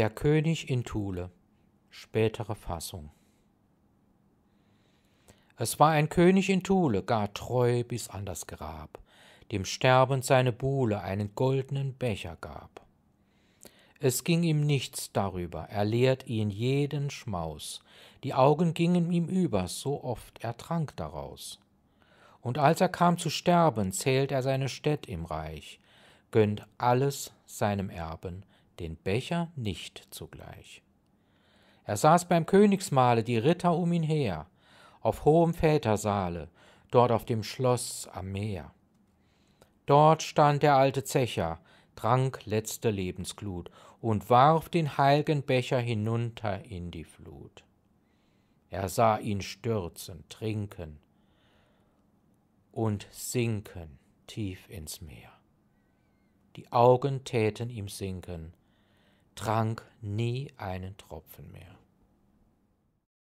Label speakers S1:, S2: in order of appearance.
S1: Der König in Thule. Spätere Fassung. Es war ein König in Thule, gar treu bis an das Grab, dem Sterbend seine Buhle einen goldenen Becher gab. Es ging ihm nichts darüber, er lehrt ihn jeden Schmaus, die Augen gingen ihm über, so oft er trank daraus. Und als er kam zu sterben, zählt er seine Städt im Reich, gönnt alles seinem Erben, den Becher nicht zugleich. Er saß beim Königsmahle, die Ritter um ihn her, auf hohem Vätersaale, dort auf dem Schloss am Meer. Dort stand der alte Zecher, trank letzte Lebensglut und warf den heilgen Becher hinunter in die Flut. Er sah ihn stürzen, trinken und sinken tief ins Meer. Die Augen täten ihm sinken, trank nie einen Tropfen mehr.